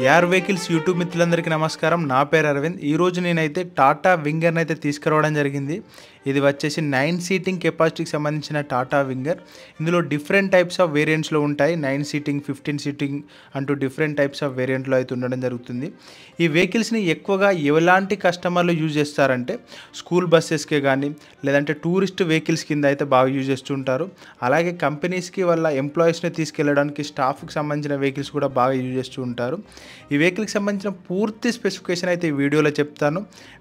air vehicles YouTube మిత్రులందరికీ నమస్కారం నా పేరు అరవింద్ ఈరోజు నేనైతే టాటా వింగర్ని అయితే తీసుకురావడం జరిగింది ఇది వచ్చేసి నైన్ సీటింగ్ కెపాసిటీకి సంబంధించిన టాటా వింగర్ ఇందులో డిఫరెంట్ టైప్స్ ఆఫ్ వేరియంట్స్లో ఉంటాయి నైన్ సీటింగ్ ఫిఫ్టీన్ సీటింగ్ అంటూ డిఫరెంట్ టైప్స్ ఆఫ్ వేరియంట్లో అయితే ఉండడం జరుగుతుంది ఈ వెహికల్స్ని ఎక్కువగా ఎలాంటి కస్టమర్లు యూజ్ చేస్తారంటే స్కూల్ బస్సెస్కే కానీ లేదంటే టూరిస్ట్ వెహికల్స్ కింద అయితే బాగా యూజ్ చేస్తుంటారు అలాగే కంపెనీస్కి వాళ్ళ ఎంప్లాయీస్ని తీసుకెళ్ళడానికి స్టాఫ్కి సంబంధించిన వెహికల్స్ కూడా బాగా యూజ్ చేస్తూ ఉంటారు ఈ వెహికల్కి సంబంధించిన పూర్తి స్పెసిఫికేషన్ అయితే ఈ వీడియోలో చెప్తాను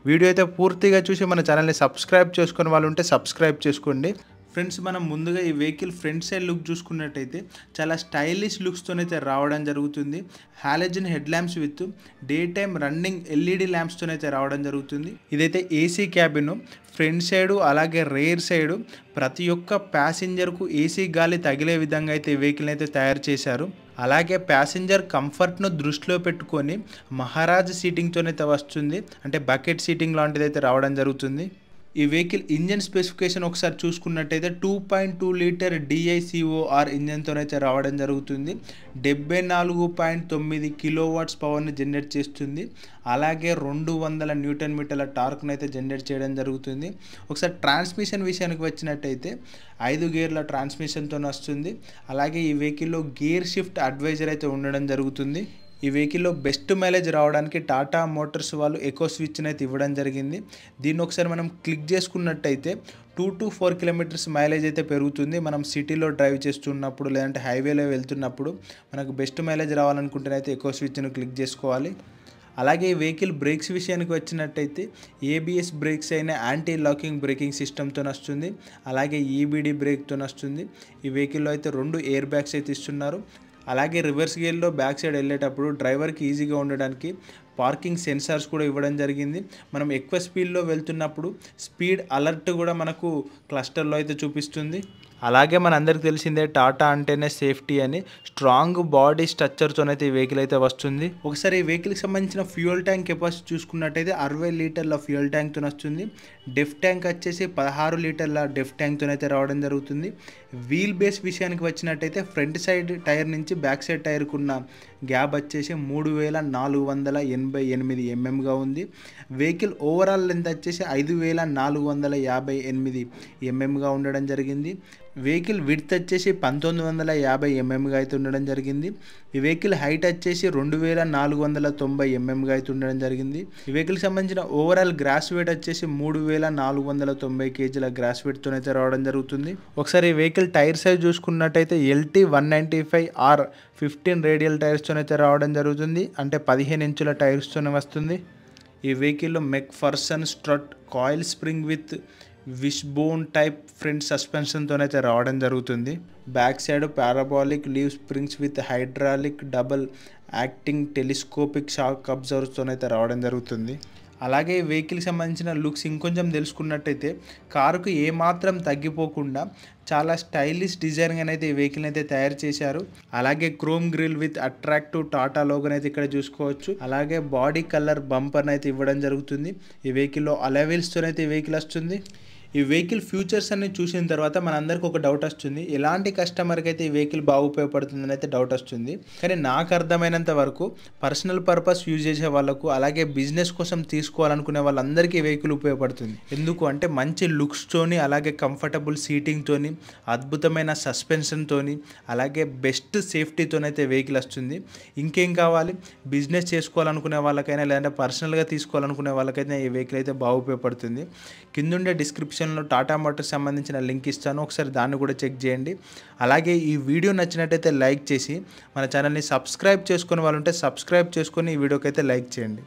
వీడియో అయితే పూర్తిగా చూసి మన ఛానల్ని సబ్స్క్రైబ్ చేసుకుంటారు చేసుకోని వాళ్ళు ఉంటే సబ్స్క్రైబ్ చేసుకోండి ఫ్రెండ్స్ మనం ముందుగా ఈ వెహికల్ ఫ్రంట్ సైడ్ లుక్ చూసుకున్నట్టయితే చాలా స్టైలిష్ లుక్స్తోనైతే రావడం జరుగుతుంది halogen head lamps with day time running LED అయితే రావడం జరుగుతుంది ఇదైతే ఏసీ క్యాబిన్ ఫ్రంట్ సైడు అలాగే రేర్ సైడు ప్రతి ఒక్క ప్యాసింజర్కు ఏసీ గాలి తగిలే విధంగా అయితే వెహికల్ అయితే తయారు చేశారు అలాగే ప్యాసింజర్ కంఫర్ట్ను దృష్టిలో పెట్టుకొని మహారాజ్ సీటింగ్తోనైతే వస్తుంది అంటే బకెట్ సీటింగ్ లాంటిదైతే రావడం జరుగుతుంది ఈ వెహికల్ ఇంజన్ స్పెసిఫికేషన్ ఒకసారి చూసుకున్నట్టయితే two point two litre DICOR ఇంజన్తోనైతే రావడం జరుగుతుంది డెబ్బై నాలుగు పాయింట్ తొమ్మిది కిలోవాట్స్ పవర్ని జనరేట్ చేస్తుంది అలాగే రెండు వందల న్యూటన్ మీటర్ల టార్క్ను అయితే జనరేట్ చేయడం జరుగుతుంది ఒకసారి ట్రాన్స్మిషన్ విషయానికి వచ్చినట్టయితే ఐదు గేర్ల ట్రాన్స్మిషన్తో వస్తుంది అలాగే ఈ వెహికల్లో గేర్ షిఫ్ట్ అడ్వైజర్ అయితే ఉండడం జరుగుతుంది ఈ వెహికల్లో బెస్ట్ మైలేజ్ రావడానికి టాటా మోటార్స్ వాళ్ళు ఎకో స్విచ్ని అయితే ఇవ్వడం జరిగింది దీన్ని ఒకసారి మనం క్లిక్ చేసుకున్నట్టయితే two to four kilometres mileage అయితే పెరుగుతుంది మనం సిటీలో డ్రైవ్ చేస్తున్నప్పుడు లేదంటే హైవేలో వెళ్తున్నప్పుడు మనకు బెస్ట్ మైలేజ్ రావాలనుకుంటేనైతే ఎకో స్విచ్ను క్లిక్ చేసుకోవాలి అలాగే ఈ వెహికల్ బ్రేక్స్ విషయానికి వచ్చినట్టయితే ఏబిఎస్ బ్రేక్స్ అయిన యాంటీ లాకింగ్ బ్రేకింగ్ సిస్టమ్తో వస్తుంది అలాగే ఈబీడీ బ్రేక్తో వస్తుంది ఈ వెహికల్లో అయితే రెండు ఎయిర్ బ్యాగ్స్ అయితే ఇస్తున్నారు అలాగే రివర్స్ గేర్లో బ్యాక్ సైడ్ వెళ్ళేటప్పుడు డ్రైవర్కి ఈజీగా ఉండడానికి పార్కింగ్ సెన్సార్స్ కూడా ఇవ్వడం జరిగింది మనం ఎక్కువ స్పీడ్లో వెళ్తున్నప్పుడు స్పీడ్ అలర్ట్ కూడా మనకు క్లస్టర్లో అయితే చూపిస్తుంది అలాగే అందరికి తెలిసిందే టాటా అంటేనే సేఫ్టీ అని స్ట్రాంగ్ బాడీ స్ట్రక్చర్తోనైతే ఈ వెహికల్ అయితే వస్తుంది ఒకసారి ఈ వెహికల్కి సంబంధించిన ఫ్యూయల్ ట్యాంక్ కెపాసిటీ చూసుకున్నట్టయితే అరవై లీటర్ల ఫ్యూయల్ ట్యాంక్తో వస్తుంది డెఫ్ ట్యాంక్ వచ్చేసి పదహారు లీటర్ల డెఫ్ ట్యాంక్తోనైతే రావడం జరుగుతుంది వీల్ బేస్ విషయానికి వచ్చినట్టయితే ఫ్రంట్ సైడ్ టైర్ నుంచి బ్యాక్ సైడ్ టైర్కున్న గ్యాప్ వచ్చేసి మూడు వేల నాలుగు వందల ఎనభై బై ఎనిమిది ఎంఎంగా ఉంది వెహికల్ ఓవరాల్ లెంత్ వచ్చేసి ఐదు వేల నాలుగు వందల యాభై ఎనిమిది ఎంఎంగా ఉండడం జరిగింది వెహికల్ విడ్త్ వచ్చేసి పంతొమ్మిది వందల యాభై ఎంఎంగా అయితే ఉండడం జరిగింది ఈ వెహికల్ హైట్ వచ్చేసి రెండు వేల నాలుగు వందల తొంభై ఎంఎంగా అయితే ఉండడం జరిగింది ఈ వెహికల్ సంబంధించిన ఓవరాల్ గ్రాస్ వెయిట్ వచ్చేసి మూడు వేల నాలుగు వందల తొంభై కేజీల గ్రాస్ వెయిట్తో అయితే రావడం జరుగుతుంది ఒకసారి ఈ వెహికల్ టైర్ సైజ్ చూసుకున్నట్టయితే LT one ninety five R fifteen radial టైర్స్తో అయితే రావడం జరుగుతుంది అంటే పదిహేను ఇంచుల టైర్ టైర్స్తోనే వస్తుంది ఈ వెహికల్లో McPherson strut coil spring with wishbone type front సస్పెన్షన్తోనైతే రావడం జరుగుతుంది back side parabolic leaf springs with hydraulic double acting telescopic shock అబ్జర్వ్స్తోనైతే రావడం జరుగుతుంది అలాగే వెహికల్కి సంబంధించిన లుక్స్ ఇంకొంచెం తెలుసుకున్నట్టయితే కారుకు ఏమాత్రం తగ్గిపోకుండా చాలా స్టైలిష్ డిజైన్గా అయితే ఈ వెహికల్ని అయితే తయారు చేశారు అలాగే chrome grille with attractive Tata logo అయితే ఇక్కడ చూసుకోవచ్చు అలాగే బాడీ కలర్ బంపర్ అయితే ఇవ్వడం జరుగుతుంది ఈ వెహికల్లో అలవీల్స్తోనైతే ఈ వెహికల్ వస్తుంది ఈ వెహికల్ ఫ్యూచర్స్ అన్ని చూసిన తర్వాత మనందరికి ఒక డౌట్ వస్తుంది ఎలాంటి కస్టమర్కి అయితే ఈ వెహికల్ బాగా ఉపయోగపడుతుంది అయితే డౌట్ వస్తుంది కానీ నాకు అర్థమైనంత వరకు పర్సనల్ పర్పస్ యూజ్ చేసే వాళ్ళకు అలాగే బిజినెస్ కోసం తీసుకోవాలనుకునే వాళ్ళందరికీ వెహికల్ ఉపయోగపడుతుంది ఎందుకు అంటే మంచి లుక్స్తోని అలాగే కంఫర్టబుల్ సీటింగ్తోని అద్భుతమైన సస్పెన్షన్తోని అలాగే బెస్ట్ సేఫ్టీతోనైతే వెహికల్ వస్తుంది ఇంకేం కావాలి బిజినెస్ చేసుకోవాలనుకునే వాళ్ళకైనా లేదంటే పర్సనల్గా తీసుకోవాలనుకునే వాళ్ళకైనా ఈ వెహికల్ అయితే బాగా ఉపయోగపడుతుంది కిందుండే డిస్క్రిప్షన్ డిస్క్రిప్షన్లో టాటా మోటార్స్ సంబంధించిన లింక్ ఇస్తాను ఒకసారి దాన్ని కూడా చెక్ చేయండి అలాగే ఈ వీడియో నచ్చినట్టయితే లైక్ చేసి మన ఛానల్ని సబ్స్క్రైబ్ చేసుకునే వాళ్ళు ఉంటే సబ్స్క్రైబ్ చేసుకొని ఈ వీడియోకి అయితే లైక్ చేయండి